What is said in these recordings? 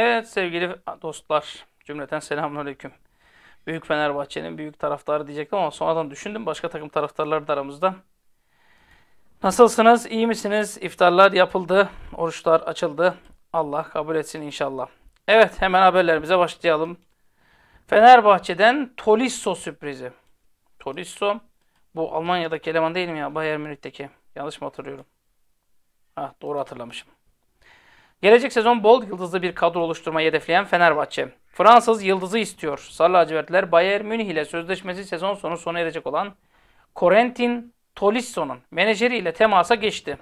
Evet sevgili dostlar, cümleten selamünaleyküm. Büyük Fenerbahçe'nin büyük taraftarı diyecektim ama sonradan düşündüm başka takım taraftarları da aramızda. Nasılsınız? iyi misiniz? İftarlar yapıldı, oruçlar açıldı. Allah kabul etsin inşallah. Evet, hemen haberlerimize başlayalım. Fenerbahçe'den Tolisso sürprizi. Tolisso bu Almanya'daki eleman değil mi ya? Bayern Münih'teki. Yanlış mı hatırlıyorum? Ah, doğru hatırlamışım. Gelecek sezon bol yıldızlı bir kadro oluşturmayı hedefleyen Fenerbahçe. Fransız yıldızı istiyor. Sarı lacivertler Bayern Münih ile sözleşmesi sezon sonu sona erecek olan Corentin Tolisson'un menajeriyle temasa geçti.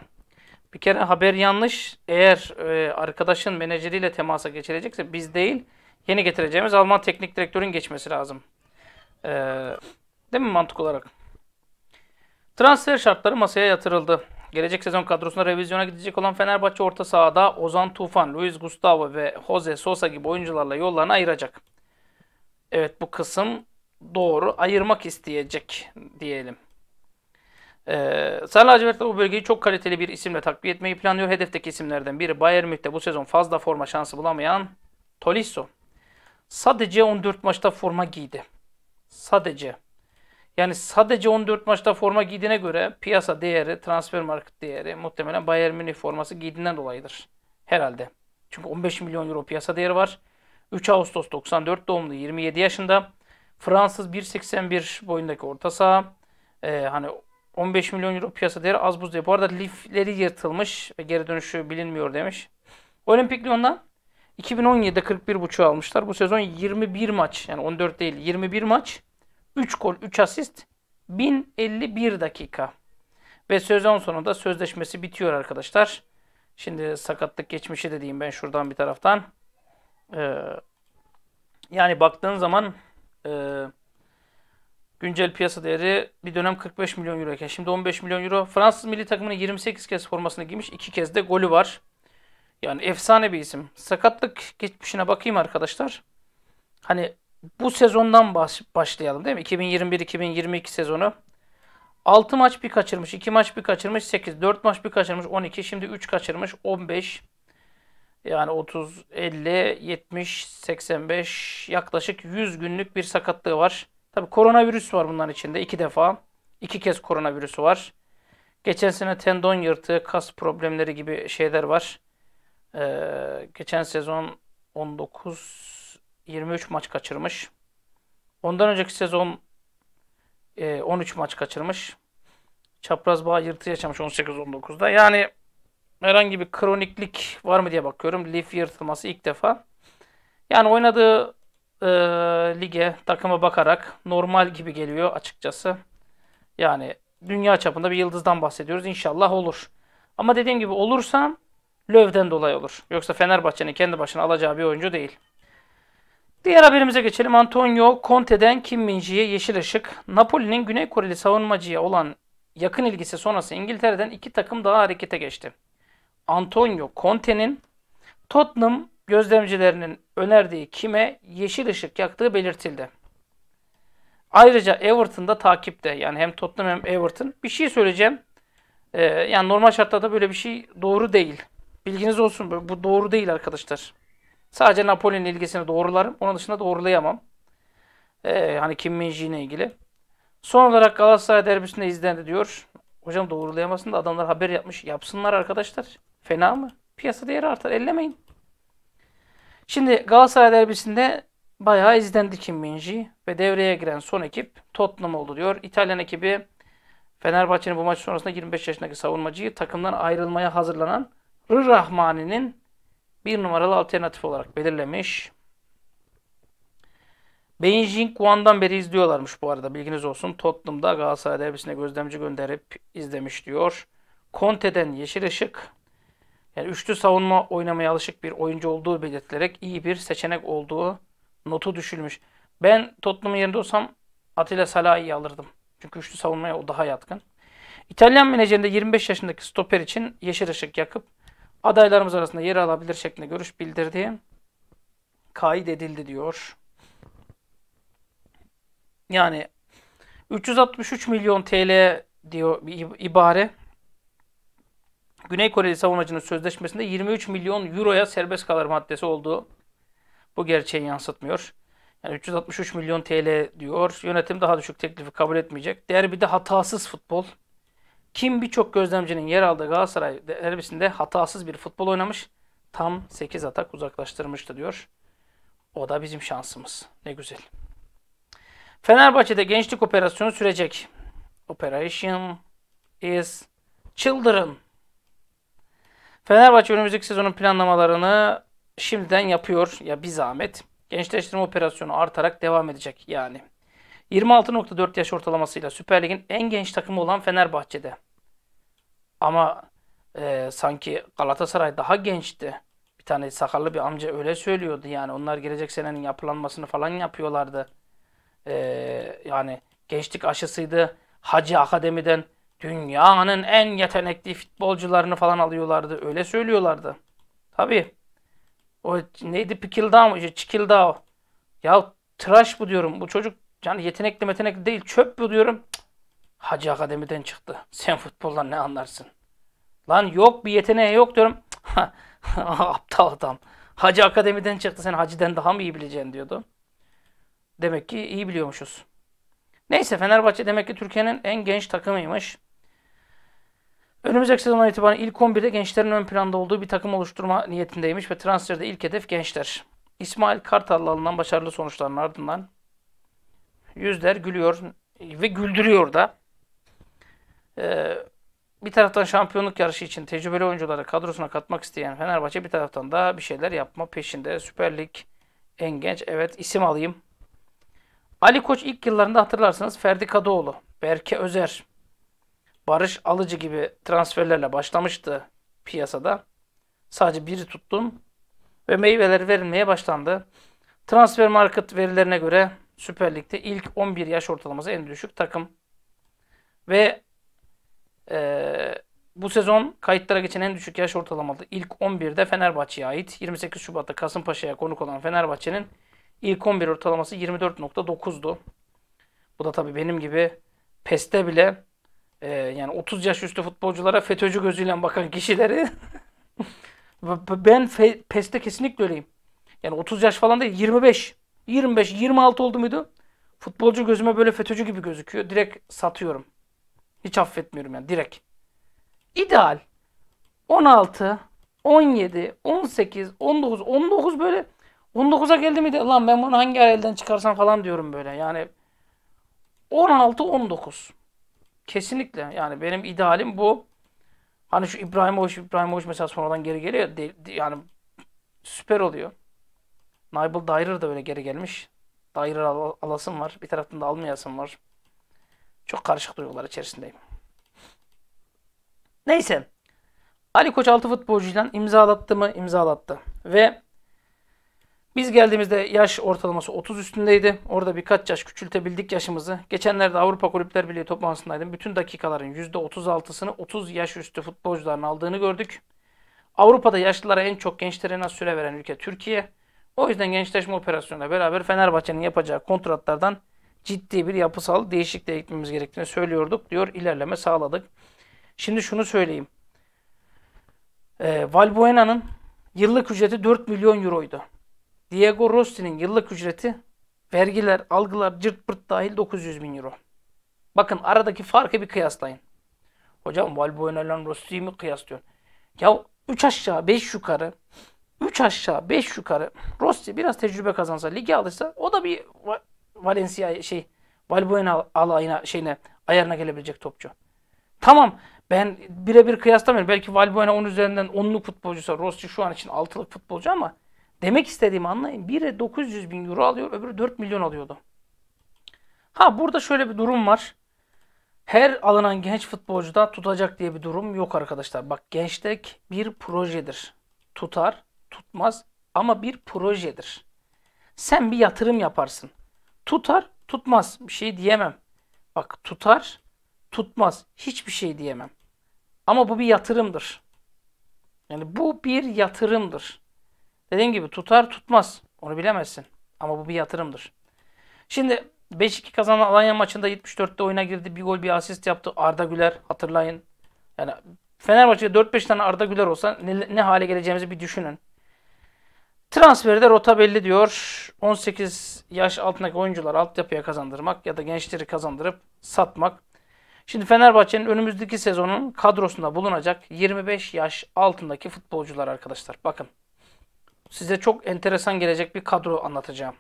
Bir kere haber yanlış. Eğer e, arkadaşın menajeriyle temasa geçilecekse biz değil, yeni getireceğimiz Alman teknik direktörün geçmesi lazım. E, değil mi mantık olarak? Transfer şartları masaya yatırıldı. Gelecek sezon kadrosuna revizyona gidecek olan Fenerbahçe orta sahada Ozan Tufan, Luis Gustavo ve Jose Sosa gibi oyuncularla yollarını ayıracak. Evet bu kısım doğru ayırmak isteyecek diyelim. Ee, Sarı Lacivert'te bu bölgeyi çok kaliteli bir isimle takviye etmeyi planlıyor. Hedefteki isimlerden biri Bayern Münih'te bu sezon fazla forma şansı bulamayan Tolisso. Sadece 14 maçta forma giydi. Sadece. Yani sadece 14 maçta forma giydiğine göre piyasa değeri, transfer market değeri muhtemelen Bayern Münih forması giydiğinden dolayıdır. Herhalde. Çünkü 15 milyon euro piyasa değeri var. 3 Ağustos 94 doğumlu 27 yaşında. Fransız 1.81 boyundaki orta saha. Ee, hani 15 milyon euro piyasa değeri az buz diye. Bu arada lifleri yırtılmış ve geri dönüşü bilinmiyor demiş. Olimpik Lyon'dan 2017'de 41.5 almışlar. Bu sezon 21 maç yani 14 değil 21 maç 3 gol, 3 asist, 1051 dakika. Ve sezon sonunda sözleşmesi bitiyor arkadaşlar. Şimdi sakatlık geçmişi dediğim ben şuradan bir taraftan. Ee, yani baktığın zaman e, güncel piyasa değeri bir dönem 45 milyon euro iken şimdi 15 milyon euro. Fransız milli takımının 28 kez formasını giymiş. 2 kez de golü var. Yani efsane bir isim. Sakatlık geçmişine bakayım arkadaşlar. Hani bu sezondan başlayalım değil mi? 2021-2022 sezonu. 6 maç bir kaçırmış, 2 maç bir kaçırmış, 8, 4 maç bir kaçırmış, 12, şimdi 3 kaçırmış, 15. Yani 30, 50, 70, 85 yaklaşık 100 günlük bir sakatlığı var. Tabii koronavirüs var bunların içinde iki defa. iki kez koronavirüsü var. Geçen sene tendon yırtığı, kas problemleri gibi şeyler var. Ee, geçen sezon 19 23 maç kaçırmış. Ondan önceki sezon e, 13 maç kaçırmış. Çapraz bağ yırtı yaşamış 18-19'da. Yani herhangi bir kroniklik var mı diye bakıyorum. Lif yırtılması ilk defa. Yani oynadığı e, lige, takıma bakarak normal gibi geliyor açıkçası. Yani dünya çapında bir yıldızdan bahsediyoruz. İnşallah olur. Ama dediğim gibi olursa Löv'den dolayı olur. Yoksa Fenerbahçe'nin kendi başına alacağı bir oyuncu değil. Diğer haberimize geçelim. Antonio Conte'den Kim min yeşil ışık. Napoli'nin Güney Koreli savunmacıya olan yakın ilgisi sonrası İngiltere'den iki takım daha harekete geçti. Antonio Conte'nin Tottenham gözlemcilerinin önerdiği kime yeşil ışık yaktığı belirtildi. Ayrıca Everton'da takipte. Yani hem Tottenham hem Everton. Bir şey söyleyeceğim. Ee, yani normal şartlarda böyle bir şey doğru değil. Bilginiz olsun. Bu doğru değil arkadaşlar. Sadece Napoli'nin ilgisini doğrularım. Onun dışında doğrulayamam. Ee, hani Kim Minji ile ilgili. Son olarak Galatasaray derbisinde izlendi diyor. Hocam doğrulayamasın da adamlar haber yapmış. Yapsınlar arkadaşlar. Fena mı? Piyasa değeri artar. Ellemeyin. Şimdi Galatasaray derbisinde bayağı izlendi Kim Minji ve devreye giren son ekip Tottenham oldu diyor. İtalyan ekibi Fenerbahçe'nin bu maç sonrasında 25 yaşındaki savunmacıyı takımdan ayrılmaya hazırlanan Rı bir numaralı alternatif olarak belirlemiş. Beijing Guan'dan beri izliyorlarmış bu arada bilginiz olsun. Tottenham'da Galatasaray derbisine gözlemci gönderip izlemiş diyor. Conte'den yeşil ışık. Yani üçlü savunma oynamaya alışık bir oyuncu olduğu belirtilerek iyi bir seçenek olduğu notu düşülmüş. Ben Tottenham'ın yerinde olsam Atilla Salah'ı alırdım. Çünkü üçlü savunmaya o daha yatkın. İtalyan menajerinde 25 yaşındaki stoper için yeşil ışık yakıp adaylarımız arasında yer alabilir şeklinde görüş bildirdi. Kaid edildi diyor. Yani 363 milyon TL diyor bir ibare. Güney Koreli savunmacının sözleşmesinde 23 milyon euroya serbest kalır maddesi olduğu bu gerçeği yansıtmıyor. Yani 363 milyon TL diyor. Yönetim daha düşük teklifi kabul etmeyecek. Derbide hatasız futbol. Kim birçok gözlemcinin yer aldığı Galatasaray derbisinde hatasız bir futbol oynamış. Tam 8 atak uzaklaştırmıştı diyor. O da bizim şansımız. Ne güzel. Fenerbahçe'de gençlik operasyonu sürecek. Operation is Children. Fenerbahçe önümüzdeki sezonun planlamalarını şimdiden yapıyor. Ya bir zahmet. Gençleştirme operasyonu artarak devam edecek yani. 26.4 yaş ortalamasıyla Süper Lig'in en genç takımı olan Fenerbahçe'de. Ama e, sanki Galatasaray daha gençti. Bir tane sakallı bir amca öyle söylüyordu yani. Onlar gelecek senenin yapılanmasını falan yapıyorlardı. E, yani gençlik aşısıydı. Hacı Akademi'den dünyanın en yetenekli futbolcularını falan alıyorlardı. Öyle söylüyorlardı. Tabii. O neydi Pikildao, Çikildao. Ya tıraş bu diyorum. Bu çocuk Can yetenekli metenekli değil çöp bu diyorum. Hacı Akademi'den çıktı. Sen futboldan ne anlarsın? Lan yok bir yeteneği yok diyorum. Aptal adam. Hacı Akademi'den çıktı sen Hacı'den daha mı iyi bileceksin diyordu. Demek ki iyi biliyormuşuz. Neyse Fenerbahçe demek ki Türkiye'nin en genç takımıymış. Önümüzdeki sezon itibaren ilk 11'de gençlerin ön planda olduğu bir takım oluşturma niyetindeymiş ve transferde ilk hedef gençler. İsmail Kartal'la alınan başarılı sonuçların ardından Yüzler gülüyor ve güldürüyor da. Ee, bir taraftan şampiyonluk yarışı için tecrübeli oyuncuları kadrosuna katmak isteyen Fenerbahçe bir taraftan da bir şeyler yapma peşinde. Süper Lig en genç evet isim alayım. Ali Koç ilk yıllarında hatırlarsanız Ferdi Kadıoğlu, Berke Özer, Barış Alıcı gibi transferlerle başlamıştı piyasada. Sadece biri tuttun ve meyveler verilmeye başlandı. Transfer market verilerine göre Süper Lig'de ilk 11 yaş ortalaması en düşük takım. Ve e, bu sezon kayıtlara geçen en düşük yaş ortalamalı ilk 11'de Fenerbahçe'ye ait. 28 Şubat'ta Kasımpaşa'ya konuk olan Fenerbahçe'nin ilk 11 ortalaması 24.9'du. Bu da tabii benim gibi PES'te bile e, yani 30 yaş üstü futbolculara FETÖ'cü gözüyle bakan kişileri ben PES'te kesinlikle öyleyim. Yani 30 yaş falan değil 25. 25, 26 oldu muydu? Futbolcu gözüme böyle FETÖ'cü gibi gözüküyor. Direkt satıyorum. Hiç affetmiyorum yani direkt. İdeal. 16, 17, 18, 19, 19 böyle 19'a geldi mi lan ben bunu hangi elden çıkarsam falan diyorum böyle. Yani 16 19. Kesinlikle yani benim idealim bu. Hani şu İbrahimovic İbrahimovic mesela sonradan geri geliyor yani süper oluyor. Nabil Dyer da böyle geri gelmiş. Dyer al alasım var. Bir taraftan da almayasım var. Çok karışık duygular içerisindeyim. Neyse. Ali Koç 6 futbolcuyla imzalattı mı? İmzalattı. Ve biz geldiğimizde yaş ortalaması 30 üstündeydi. Orada birkaç yaş küçültebildik yaşımızı. Geçenlerde Avrupa Kulüpler Birliği toplantısındaydım. Bütün dakikaların %36'sını 30 yaş üstü futbolcuların aldığını gördük. Avrupa'da yaşlılara en çok gençlere az süre veren ülke Türkiye. O yüzden gençleşme operasyonuyla beraber Fenerbahçe'nin yapacağı kontratlardan ciddi bir yapısal değişikliğe gitmemiz gerektiğini söylüyorduk diyor. İlerleme sağladık. Şimdi şunu söyleyeyim. E, Valbuena'nın yıllık ücreti 4 milyon euroydu. Diego Rossi'nin yıllık ücreti vergiler, algılar, cırt pırt dahil 900 bin euro. Bakın aradaki farkı bir kıyaslayın. Hocam Valbuena ile Rossi'yi mi kıyaslıyorsun? Ya 3 aşağı 5 yukarı 3 aşağı 5 yukarı Rossi biraz tecrübe kazansa, ligi alırsa o da bir Valencia şey Valbuena alayına şeyine ayarına gelebilecek topçu. Tamam ben birebir kıyaslamıyorum. Belki Valbuena 10 üzerinden 10'luk futbolcuysa Rossi şu an için 6'lık futbolcu ama demek istediğimi anlayın. Biri 900 bin euro alıyor öbürü 4 milyon alıyordu. Ha burada şöyle bir durum var. Her alınan genç futbolcuda tutacak diye bir durum yok arkadaşlar. Bak gençlik bir projedir. Tutar tutmaz ama bir projedir. Sen bir yatırım yaparsın. Tutar, tutmaz. Bir şey diyemem. Bak tutar, tutmaz. Hiçbir şey diyemem. Ama bu bir yatırımdır. Yani bu bir yatırımdır. Dediğim gibi tutar tutmaz. Onu bilemezsin. Ama bu bir yatırımdır. Şimdi 5-2 kazanan Alanya maçında 74'te oyuna girdi. Bir gol bir asist yaptı. Arda Güler hatırlayın. Yani Fenerbahçe'de 4-5 tane Arda Güler olsa ne, ne hale geleceğimizi bir düşünün. Transferde rota belli diyor. 18 yaş altındaki oyuncular altyapıya kazandırmak ya da gençleri kazandırıp satmak. Şimdi Fenerbahçe'nin önümüzdeki sezonun kadrosunda bulunacak 25 yaş altındaki futbolcular arkadaşlar. Bakın size çok enteresan gelecek bir kadro anlatacağım.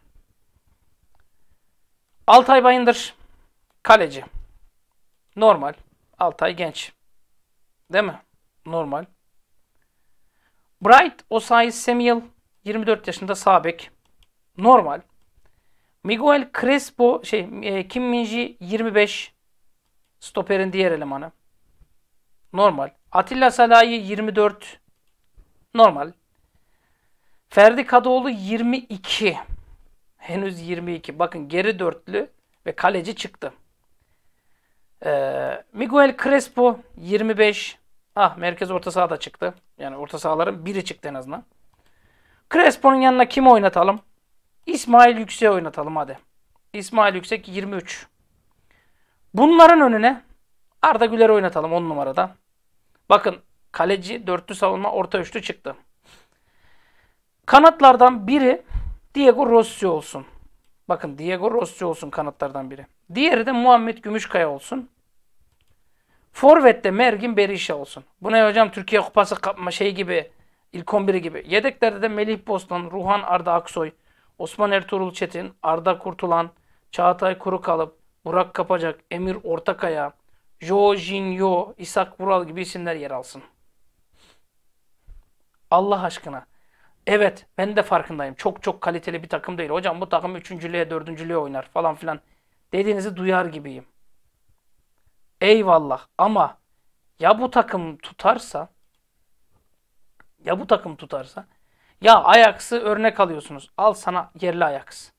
Altay Bayındır kaleci. Normal. Altay genç. Değil mi? Normal. Bright Osay Samuel 24 yaşında sağ Normal. Miguel Crespo şey e, Kim Minji 25 stoperin diğer elemanı. Normal. Atilla Salahi 24 normal. Ferdi Kadıoğlu 22. Henüz 22. Bakın geri dörtlü ve kaleci çıktı. Ee, Miguel Crespo 25. Ah merkez orta sahada çıktı. Yani orta sahaların biri çıktı en azından. Crespo'nun yanına kim oynatalım? İsmail Yüksek'i oynatalım hadi. İsmail Yüksek 23. Bunların önüne Arda Güler'i oynatalım 10 numarada. Bakın kaleci, dörtlü savunma, orta üçlü çıktı. Kanatlardan biri Diego Rossi olsun. Bakın Diego Rossi olsun kanatlardan biri. Diğeri de Muhammed Gümüşkaya olsun. Forvet'te Mergin Berişe olsun. Bu ne hocam Türkiye Kupası kapma şey gibi İlk 11'i gibi. Yedeklerde de Melih Bostan, Ruhan Arda Aksoy, Osman Ertuğrul Çetin, Arda Kurtulan, Çağatay Kurukalıp, Burak Kapacak, Emir Ortakaya, Jorginho, İshak Vural gibi isimler yer alsın. Allah aşkına. Evet ben de farkındayım. Çok çok kaliteli bir takım değil. Hocam bu takım üçüncülüğe dördüncülüğe oynar falan filan. Dediğinizi duyar gibiyim. Eyvallah ama ya bu takım tutarsa ya bu takım tutarsa? Ya Ajax'ı örnek alıyorsunuz. Al sana yerli Ajax.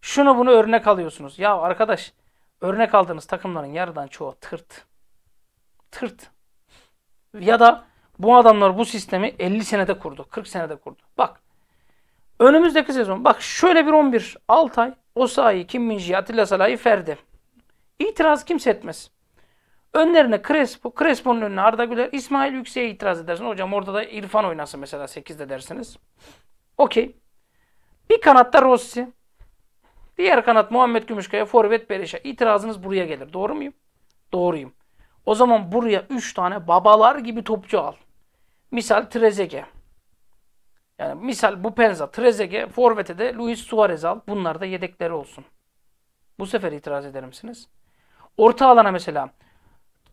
Şunu bunu örnek alıyorsunuz. Ya arkadaş örnek aldığınız takımların yarıdan çoğu tırt. Tırt. Ya da bu adamlar bu sistemi 50 senede kurdu. 40 senede kurdu. Bak önümüzdeki sezon bak şöyle bir 11. Altay, Osayi, Kim Minji, Atilla Salahi, Ferdi. İtiraz kimse etmez. Önlerine Crespo, Crespo'nun önüne Arda Güler, İsmail Yüksek'e itiraz edersin. Hocam orada da İrfan oynasın mesela 8'de dersiniz. Okey. Bir kanatta Rossi. Diğer kanat Muhammed Gümüşkaya, Forvet Berisha. İtirazınız buraya gelir. Doğru muyum? Doğruyum. O zaman buraya 3 tane babalar gibi topçu al. Misal Trezege. Yani misal bu Penza, Trezege, Forvet'e de Luis Suarez al. Bunlar da yedekleri olsun. Bu sefer itiraz eder misiniz? Orta alana mesela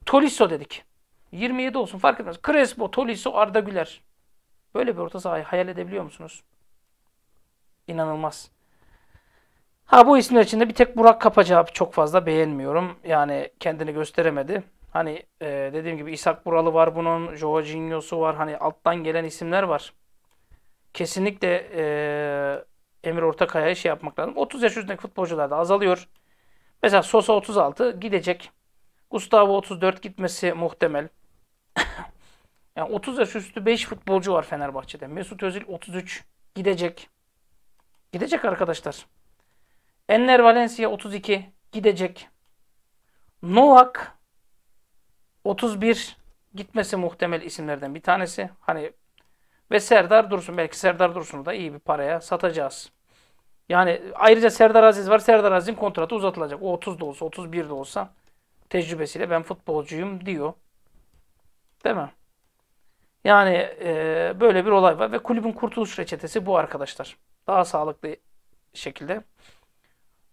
Tolisso dedik. 27 olsun fark etmez. Crespo, Tolisso, Arda Güler. Böyle bir orta sahayı hayal edebiliyor musunuz? İnanılmaz. Ha bu isimler içinde bir tek Burak Kapacağı çok fazla beğenmiyorum. Yani kendini gösteremedi. Hani e, dediğim gibi İshak Buralı var bunun, Jorginho'su var. Hani alttan gelen isimler var. Kesinlikle e, Emir Ortakaya'ya şey yapmak lazım. 30 yaş üstündeki futbolcular da azalıyor. Mesela Sosa 36 gidecek. Gustavo 34 gitmesi muhtemel. yani 30 yaş üstü 5 futbolcu var Fenerbahçe'de. Mesut Özil 33 gidecek. Gidecek arkadaşlar. Enner Valencia 32 gidecek. Novak 31 gitmesi muhtemel isimlerden bir tanesi. Hani ve Serdar Dursun belki Serdar Dursun'u da iyi bir paraya satacağız. Yani ayrıca Serdar Aziz var. Serdar Aziz'in kontratı uzatılacak. O 30 da olsa, 31 de olsa tecrübesiyle ben futbolcuyum diyor. Değil mi? Yani e, böyle bir olay var ve kulübün kurtuluş reçetesi bu arkadaşlar. Daha sağlıklı şekilde.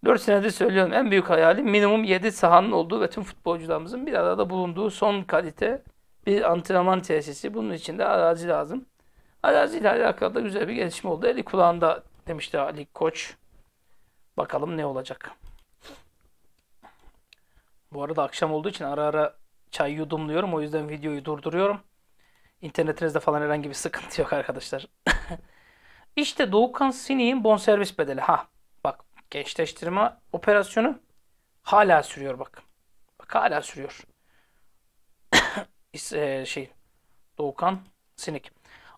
4 senedir söylüyorum en büyük hayalim minimum 7 sahanın olduğu ve tüm futbolcularımızın bir arada bulunduğu son kalite bir antrenman tesisi. Bunun için de arazi lazım. Arazi ile alakalı da güzel bir gelişme oldu. Eli kulağında demişti Ali Koç. Bakalım ne olacak. Bu arada akşam olduğu için ara ara çay yudumluyorum. O yüzden videoyu durduruyorum. İnternetinizde falan herhangi bir sıkıntı yok arkadaşlar. İşte Doğukan Sini'nin bonservis bedeli. Ha bak gençleştirme operasyonu hala sürüyor bak. Bak hala sürüyor. E, şey Doğukan Sinik.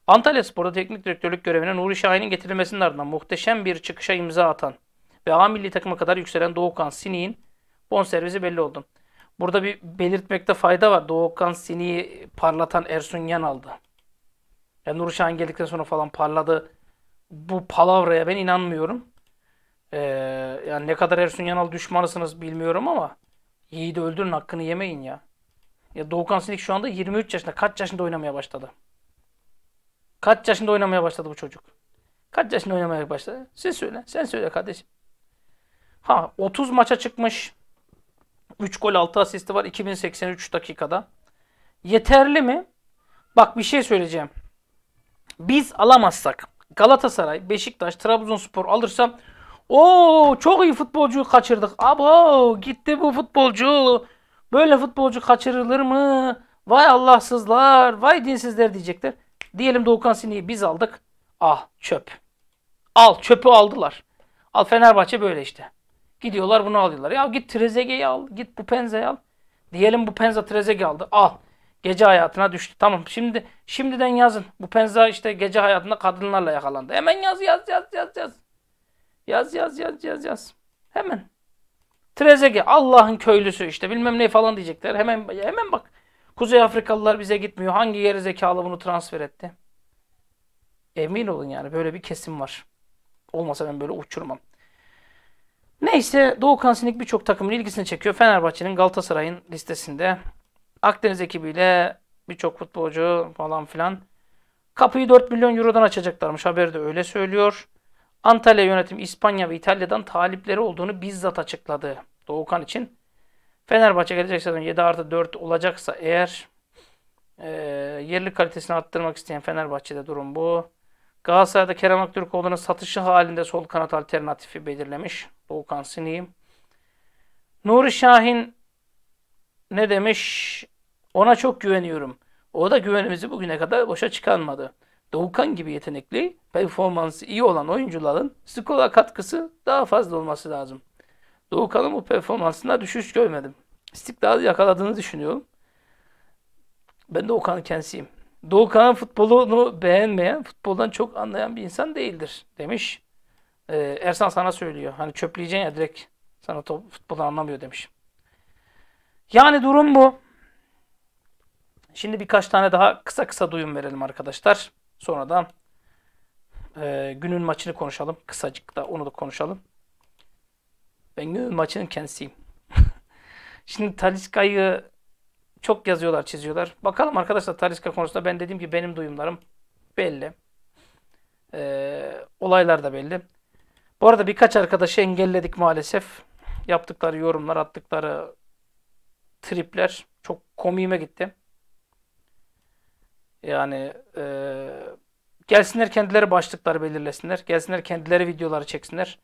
Antalya Spor'da teknik direktörlük görevine Nuri Şahin'in getirilmesinin ardından muhteşem bir çıkışa imza atan ve A milli takıma kadar yükselen Doğukan Sinik'in Bonservisi belli oldu. Burada bir belirtmekte fayda var. Doğukan Sini'yi parlatan Ersun Yan aldı. Yani Nur Şahin geldikten sonra falan parladı. Bu palavraya ben inanmıyorum. Ee, yani ne kadar Ersun Yanal düşmanısınız bilmiyorum ama Yiğidi öldürün hakkını yemeyin ya. Ya Doğukan Sinik şu anda 23 yaşında. Kaç yaşında oynamaya başladı? Kaç yaşında oynamaya başladı bu çocuk? Kaç yaşında oynamaya başladı? Siz söyle. Sen söyle kardeşim. Ha 30 maça çıkmış. 3 gol 6 asisti var 2083 dakikada. Yeterli mi? Bak bir şey söyleyeceğim. Biz alamazsak Galatasaray, Beşiktaş, Trabzonspor alırsam o çok iyi futbolcuyu kaçırdık. Abo gitti bu futbolcu. Böyle futbolcu kaçırılır mı? Vay Allahsızlar, vay dinsizler diyecekler. Diyelim Doğukan Sini'yi biz aldık. Ah çöp. Al çöpü aldılar. Al Fenerbahçe böyle işte. Gidiyorlar bunu alıyorlar. Ya git Trezeguet'i al, git bu Penza'yı al. Diyelim bu Penza Trezeguet aldı. Al. Gece hayatına düştü. Tamam şimdi şimdiden yazın. Bu Penza işte gece hayatında kadınlarla yakalandı. Hemen yaz yaz yaz yaz yaz. Yaz yaz yaz yaz yaz. Hemen. Trezeguet Allah'ın köylüsü işte bilmem ne falan diyecekler. Hemen hemen bak. Kuzey Afrikalılar bize gitmiyor. Hangi geri zekalı bunu transfer etti? Emin olun yani böyle bir kesim var. Olmasa ben böyle uçurmam. Neyse Doğu Sinik birçok takımın ilgisini çekiyor. Fenerbahçe'nin Galatasaray'ın listesinde. Akdeniz ekibiyle birçok futbolcu falan filan. Kapıyı 4 milyon eurodan açacaklarmış haberi de öyle söylüyor. Antalya yönetim İspanya ve İtalya'dan talipleri olduğunu bizzat açıkladı Doğukan için. Fenerbahçe gelecek sezon 7 artı 4 olacaksa eğer e, yerli kalitesini arttırmak isteyen Fenerbahçe'de durum bu. Galatasaray'da Kerem Aktürkoğlu'nun satışı halinde sol kanat alternatifi belirlemiş. Oğukan Siniyim. Nuri Şahin ne demiş? Ona çok güveniyorum. O da güvenimizi bugüne kadar boşa çıkarmadı. Doğukan gibi yetenekli, performansı iyi olan oyuncuların skora katkısı daha fazla olması lazım. Doğukan'ın bu performansına düşüş görmedim. İstikrarı yakaladığını düşünüyorum. Ben Doğukan'ın kendisiyim. Doğukan'ın futbolunu beğenmeyen, futboldan çok anlayan bir insan değildir demiş. Ee, Ersan sana söylüyor. Hani çöpleyeceksin ya direkt sana top, futboldan anlamıyor demiş. Yani durum bu. Şimdi birkaç tane daha kısa kısa duyum verelim arkadaşlar. Sonradan e, günün maçını konuşalım. Kısacık da onu da konuşalım. Ben günün maçının kendisiyim. Şimdi Taliska'yı çok yazıyorlar, çiziyorlar. Bakalım arkadaşlar Taliska konusunda ben dediğim ki benim duyumlarım belli. Ee, olaylar da belli. Bu arada birkaç arkadaşı engelledik maalesef. Yaptıkları yorumlar, attıkları tripler çok komiğime gitti. Yani e, gelsinler kendileri başlıklar belirlesinler. Gelsinler kendileri videoları çeksinler.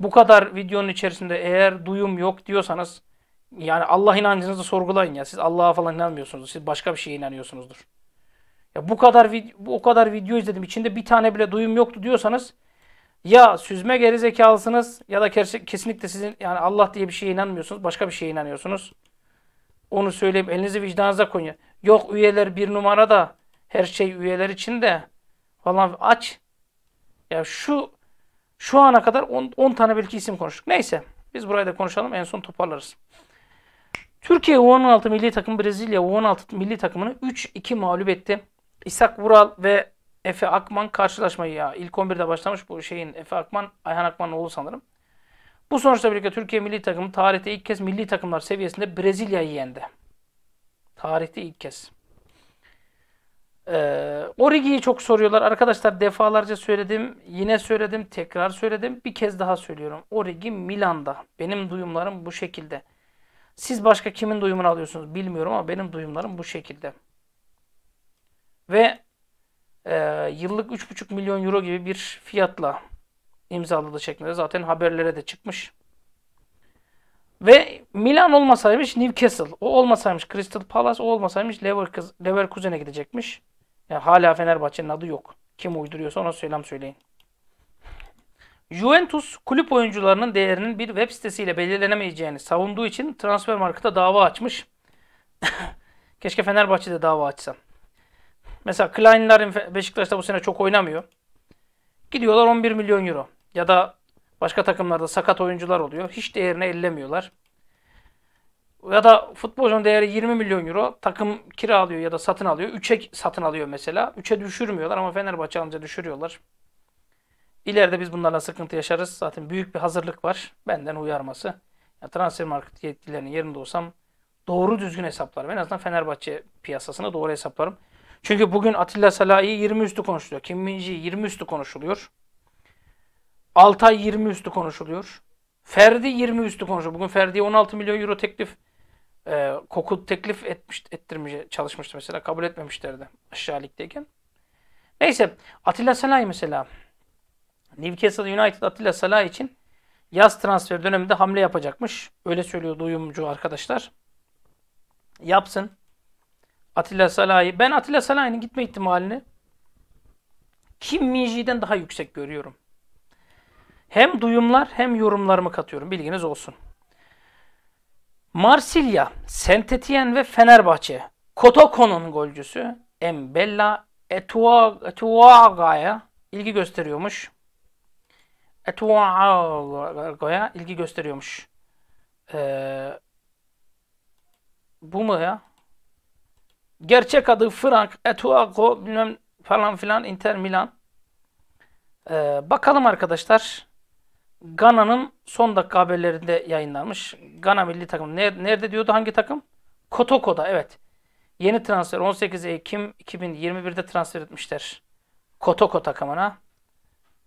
Bu kadar videonun içerisinde eğer duyum yok diyorsanız yani Allah inancınızı sorgulayın ya. Siz Allah'a falan inanmıyorsunuz. Siz başka bir şeye inanıyorsunuzdur. Ya bu kadar bu o kadar video izledim. içinde bir tane bile duyum yoktu diyorsanız ya süzme gerizekalısınız ya da kesinlikle sizin yani Allah diye bir şeye inanmıyorsunuz. Başka bir şeye inanıyorsunuz. Onu söyleyeyim, elinizi vicdanınıza koyun. Yok üyeler bir numara da her şey üyeler için de falan aç. Ya şu şu ana kadar 10 tane belki isim konuştuk. Neyse biz burayı da konuşalım en son toparlarız. Türkiye U16 milli takım Brezilya U16 milli takımını 3-2 mağlup etti. İshak Vural ve Efe Akman karşılaşmayı ya. ilk 11'de başlamış bu şeyin. Efe Akman, Ayhan Akman oğlu sanırım. Bu sonuçla birlikte Türkiye milli takımı tarihte ilk kez milli takımlar seviyesinde Brezilya'yı yendi. Tarihte ilk kez. Ee, Origi'yi çok soruyorlar. Arkadaşlar defalarca söyledim. Yine söyledim. Tekrar söyledim. Bir kez daha söylüyorum. Origi Milan'da. Benim duyumlarım bu şekilde. Siz başka kimin duyumunu alıyorsunuz bilmiyorum ama benim duyumlarım bu şekilde. Ve e, yıllık 3,5 milyon euro gibi bir fiyatla imzaladı şeklinde zaten haberlere de çıkmış. Ve Milan olmasaymış Newcastle, o olmasaymış Crystal Palace, o olmasaymış Leverkusen'e gidecekmiş. Yani hala Fenerbahçe'nin adı yok. Kim uyduruyorsa ona selam söyleyin. Juventus kulüp oyuncularının değerinin bir web sitesiyle belirlenemeyeceğini savunduğu için transfer markta dava açmış. Keşke Fenerbahçe'de dava açsam. Mesela Kleinlerin Beşiktaş'ta bu sene çok oynamıyor. Gidiyorlar 11 milyon euro. Ya da başka takımlarda sakat oyuncular oluyor. Hiç değerini ellemiyorlar. Ya da futbolcunun değeri 20 milyon euro. Takım kiralıyor ya da satın alıyor. 3'e satın alıyor mesela. 3'e düşürmüyorlar ama Fenerbahçe alınca düşürüyorlar. İleride biz bunlarla sıkıntı yaşarız. Zaten büyük bir hazırlık var. Benden uyarması. Yani transfer market yetkililerinin yerinde olsam doğru düzgün hesaplarım. En azından Fenerbahçe piyasasına doğru hesaplarım. Çünkü bugün Atilla Salahi 20 üstü konuşuluyor. Kim Minji 20 üstü konuşuluyor. Altay 20 üstü konuşuluyor. Ferdi 20 üstü konuşuyor. Bugün Ferdi'ye 16 milyon euro teklif e, koku teklif etmiş, ettirmiş, çalışmıştı mesela. Kabul etmemişlerdi aşağı ligdeyken. Neyse Atilla Salahi mesela Newcastle United Atilla Salahi için yaz transfer döneminde hamle yapacakmış. Öyle söylüyor duyumcu arkadaşlar. Yapsın. Atilla Salahi. Ben Atilla Salahi'nin gitme ihtimalini Kim Minji'den daha yüksek görüyorum. Hem duyumlar hem yorumlarımı katıyorum. Bilginiz olsun. Marsilya, Sentetien ve Fenerbahçe. Kotoko'nun golcüsü Embella Etuaga'ya ilgi gösteriyormuş. Etuaga'ya ilgi gösteriyormuş. Ee, bu mu ya? Gerçek adı Frank Etuago bilmem falan filan Inter Milan. Ee, bakalım arkadaşlar. Gana'nın son dakika haberlerinde yayınlanmış. Gana milli takım. Nerede, nerede diyordu hangi takım? Kotoko'da evet. Yeni transfer 18 Ekim 2021'de transfer etmişler. Kotoko takımına.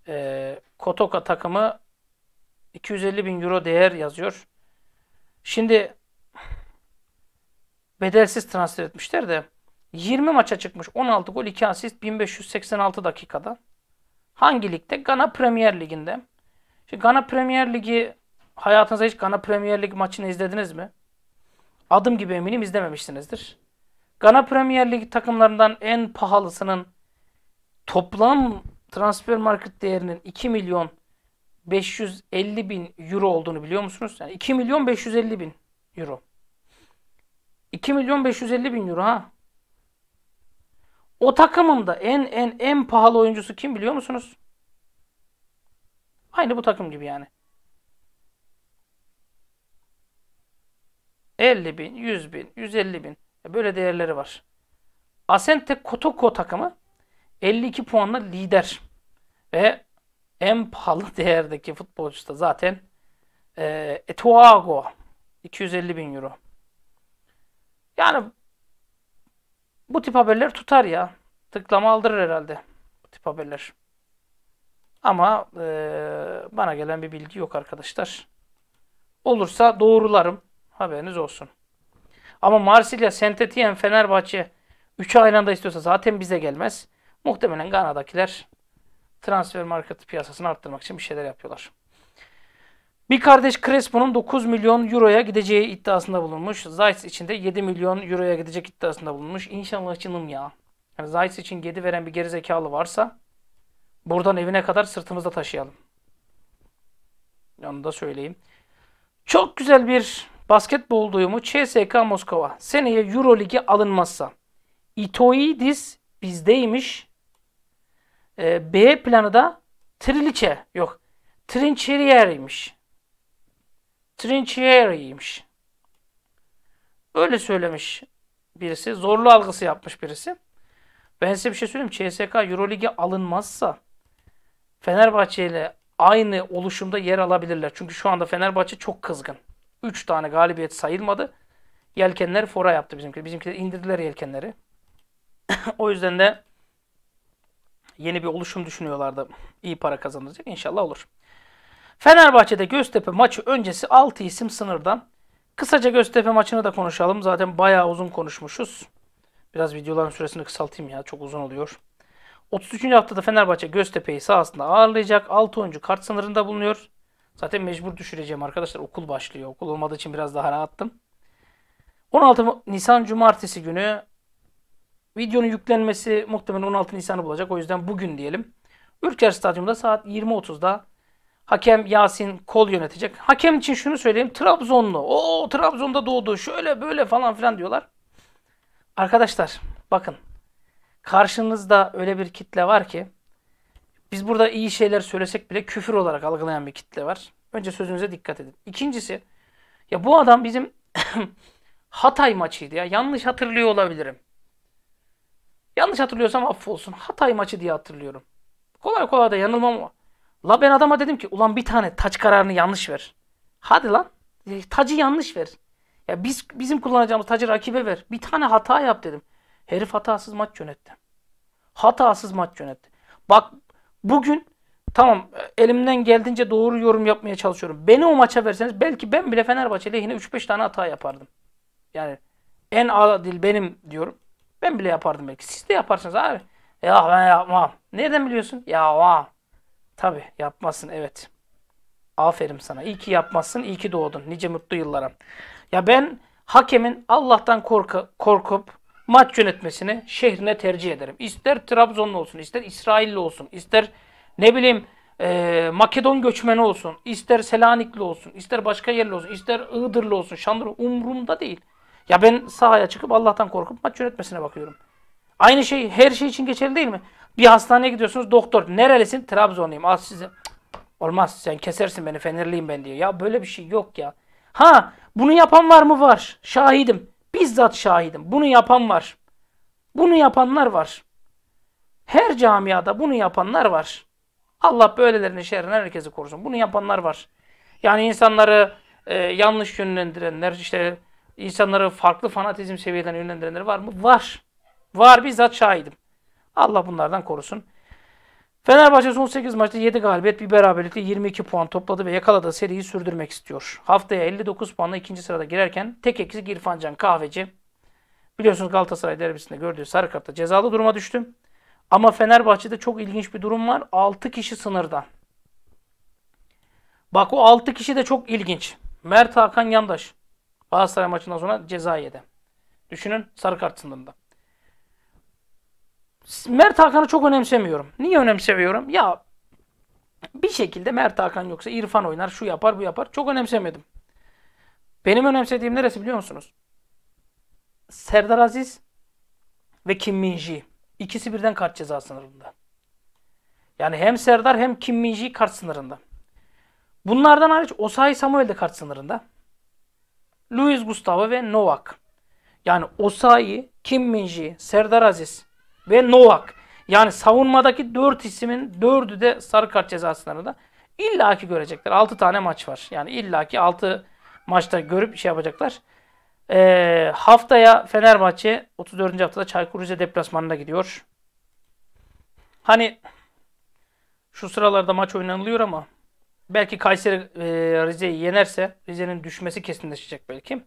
Ee, Kotoko takımı 250 bin euro değer yazıyor. Şimdi bedelsiz transfer etmişler de 20 maça çıkmış 16 gol 2 asist 1586 dakikada. Hangi ligde? Gana Premier Ligi'nde. Şimdi Gana Premier Ligi hayatınızda hiç Gana Premier Lig maçını izlediniz mi? Adım gibi eminim izlememişsinizdir. Gana Premier Ligi takımlarından en pahalısının toplam transfer market değerinin 2 milyon 550 bin euro olduğunu biliyor musunuz? Yani 2 milyon 550 bin euro. 2 milyon 550 bin euro ha. O takımında en en en pahalı oyuncusu kim biliyor musunuz? Aynı bu takım gibi yani. 50 bin, 100 bin, 150 bin. E, böyle değerleri var. Asente Kotoko takımı 52 puanla lider. Ve en pahalı değerdeki futbolcu da zaten e, Etuago. 250 bin euro. Yani bu tip haberler tutar ya. Tıklama aldırır herhalde bu tip haberler. Ama e, bana gelen bir bilgi yok arkadaşlar. Olursa doğrularım. Haberiniz olsun. Ama Marsilya, Sentetiyen, Fenerbahçe 3 aynı anda istiyorsa zaten bize gelmez. Muhtemelen Gana'dakiler transfer market piyasasını arttırmak için bir şeyler yapıyorlar. Bir kardeş Crespo'nun 9 milyon euroya gideceği iddiasında bulunmuş. Zayt için de 7 milyon euroya gidecek iddiasında bulunmuş. İnşallah canım ya. Yani Zayt için 7 veren bir gerizekalı varsa buradan evine kadar sırtımızda taşıyalım. Onu da söyleyeyim. Çok güzel bir basketbol duyumu CSK Moskova. Seneye Euroligi alınmazsa Itoidis bizdeymiş. E, B planı da Triliçe yok. Trinçerier'ymiş. Trinchieri'ymiş. Öyle söylemiş birisi. Zorlu algısı yapmış birisi. Ben size bir şey söyleyeyim. CSK Eurolig'e alınmazsa Fenerbahçe ile aynı oluşumda yer alabilirler. Çünkü şu anda Fenerbahçe çok kızgın. 3 tane galibiyet sayılmadı. Yelkenler fora yaptı bizimkiler. Bizimkiler indirdiler yelkenleri. o yüzden de yeni bir oluşum düşünüyorlardı. İyi para kazanacak İnşallah olur. Fenerbahçe'de Göztepe maçı öncesi 6 isim sınırdan. Kısaca Göztepe maçını da konuşalım. Zaten bayağı uzun konuşmuşuz. Biraz videoların süresini kısaltayım ya. Çok uzun oluyor. 33. haftada Fenerbahçe Göztepe'yi sahasında ağırlayacak. 6 oyuncu kart sınırında bulunuyor. Zaten mecbur düşüreceğim arkadaşlar. Okul başlıyor. Okul olmadığı için biraz daha rahattım. 16 Nisan Cumartesi günü videonun yüklenmesi muhtemelen 16 Nisan'ı bulacak. O yüzden bugün diyelim. Ülker Stadyumunda saat 20.30'da Hakem Yasin Kol yönetecek. Hakem için şunu söyleyeyim. Trabzonlu. O Trabzon'da doğdu. Şöyle böyle falan filan diyorlar. Arkadaşlar bakın. Karşınızda öyle bir kitle var ki biz burada iyi şeyler söylesek bile küfür olarak algılayan bir kitle var. Önce sözünüze dikkat edin. İkincisi ya bu adam bizim Hatay maçıydı ya. Yanlış hatırlıyor olabilirim. Yanlış hatırlıyorsam affolsun. Hatay maçı diye hatırlıyorum. Kolay kolay da yanılmam ama La ben adama dedim ki ulan bir tane taç kararını yanlış ver. Hadi lan. E, tacı yanlış ver. Ya biz bizim kullanacağımız tacı rakibe ver. Bir tane hata yap dedim. Herif hatasız maç yönetti. Hatasız maç yönetti. Bak bugün tamam elimden geldiğince doğru yorum yapmaya çalışıyorum. Beni o maça verseniz belki ben bile Fenerbahçe lehine 3-5 tane hata yapardım. Yani en adil benim diyorum. Ben bile yapardım belki. Siz de yaparsınız abi. Ya ben yapmam. Nereden biliyorsun? Ya vah. Tabi yapmasın, evet. Aferin sana. İyi ki yapmasın, iyi ki doğdun. Nice mutlu yıllara. Ya ben hakemin Allah'tan korka, korkup maç yönetmesini şehrine tercih ederim. İster Trabzonlu olsun, ister İsrailli olsun, ister ne bileyim e, Makedon göçmeni olsun, ister Selanikli olsun, ister başka yerli olsun, ister Iğdırlı olsun, Şanlı umurumda değil. Ya ben sahaya çıkıp Allah'tan korkup maç yönetmesine bakıyorum. Aynı şey her şey için geçerli değil mi? Bir hastaneye gidiyorsunuz doktor. Nerelisin? Trabzonluyum. Al size. olmaz sen kesersin beni fenerliyim ben diyor. Ya böyle bir şey yok ya. Ha bunu yapan var mı? Var. Şahidim. Bizzat şahidim. Bunu yapan var. Bunu yapanlar var. Her camiada bunu yapanlar var. Allah böylelerinin şerrinden herkesi korusun. Bunu yapanlar var. Yani insanları e, yanlış yönlendirenler, işte insanları farklı fanatizm seviyelerine yönlendirenler var mı? Var. Var bizzat şahidim. Allah bunlardan korusun. Fenerbahçe son 8 maçta 7 galibiyet, bir beraberlikle 22 puan topladı ve yakaladığı seriyi sürdürmek istiyor. Haftaya 59 puanla ikinci sırada girerken tek eksik İrfan Kahveci. Biliyorsunuz Galatasaray derbisinde gördüğü sarı kartla cezalı duruma düştü. Ama Fenerbahçe'de çok ilginç bir durum var. 6 kişi sınırda. Bak o 6 kişi de çok ilginç. Mert Hakan Yandaş. Galatasaray maçından sonra ceza yedi. Düşünün sarı kart sınırında. Mert Hakan'ı çok önemsemiyorum. Niye önemsemiyorum? Ya bir şekilde Mert Hakan yoksa İrfan oynar, şu yapar, bu yapar. Çok önemsemedim. Benim önemsediğim neresi biliyor musunuz? Serdar Aziz ve Kim Minji. İkisi birden kart ceza sınırında. Yani hem Serdar hem Kim Minji kart sınırında. Bunlardan hariç Osayi Samuel de kart sınırında. Luis Gustavo ve Novak. Yani Osayi, Kim Minji, Serdar Aziz, ve Novak. Yani savunmadaki 4 ismin 4'ü de sarı kart cezası sınırında. İllaki görecekler. 6 tane maç var. Yani illaki 6 maçta görüp şey yapacaklar. Ee, haftaya Fenerbahçe 34. haftada Çaykur Rize deplasmanına gidiyor. Hani şu sıralarda maç oynanılıyor ama belki Kayseri e, Rize'yi yenerse Rize'nin düşmesi kesinleşecek belki.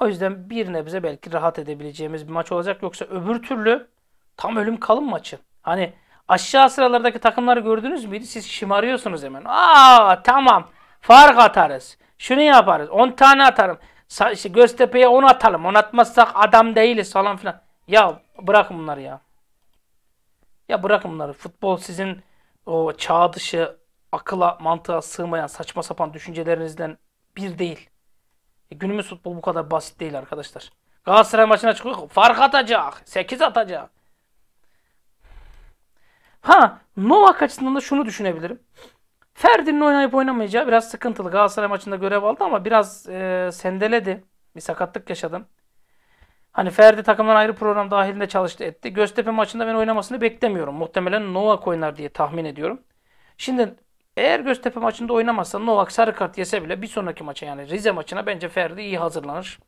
O yüzden bir nebze belki rahat edebileceğimiz bir maç olacak. Yoksa öbür türlü Tam ölüm kalım maçı. Hani aşağı sıralardaki takımları gördünüz müydü? Siz şımarıyorsunuz hemen. Aa tamam fark atarız. Şunu yaparız. 10 tane atarım. İşte Göztepe'ye 10 atalım. 10 atmazsak adam değiliz falan filan. Ya bırakın bunları ya. Ya bırakın bunları. Futbol sizin o çağ dışı akıla, mantığa sığmayan saçma sapan düşüncelerinizden bir değil. E, günümüz futbol bu kadar basit değil arkadaşlar. Galatasaray maçına çıkıyor. Fark atacak. 8 atacak. Ha Novak açısından da şunu düşünebilirim. Ferdi'nin oynayıp oynamayacağı biraz sıkıntılı. Galatasaray maçında görev aldı ama biraz e, sendeledi. Bir sakatlık yaşadım. Hani Ferdi takımdan ayrı program dahilinde çalıştı etti. Göztepe maçında ben oynamasını beklemiyorum. Muhtemelen Novak oynar diye tahmin ediyorum. Şimdi eğer Göztepe maçında oynamazsa Novak sarı kart yese bile bir sonraki maça yani Rize maçına bence Ferdi iyi hazırlanır.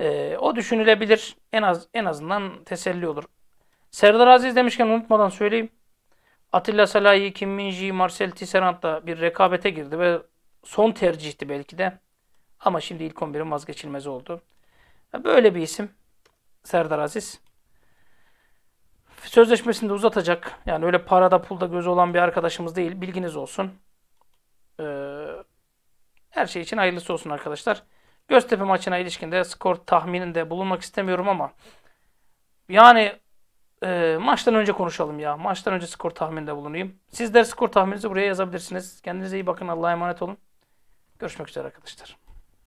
Ee, o düşünülebilir. En az en azından teselli olur. Serdar Aziz demişken unutmadan söyleyeyim. Atilla Salahi, Kim Minji, Marcel da bir rekabete girdi ve son tercihti belki de. Ama şimdi ilk 11'in vazgeçilmez oldu. Böyle bir isim Serdar Aziz. Sözleşmesini de uzatacak. Yani öyle parada pulda gözü olan bir arkadaşımız değil. Bilginiz olsun. Ee, her şey için hayırlısı olsun arkadaşlar. Göztepe maçına ilişkinde skor tahmininde bulunmak istemiyorum ama yani e, maçtan önce konuşalım ya. Maçtan önce skor tahmininde bulunayım. Sizler skor tahmininizi buraya yazabilirsiniz. Kendinize iyi bakın. Allah'a emanet olun. Görüşmek üzere arkadaşlar.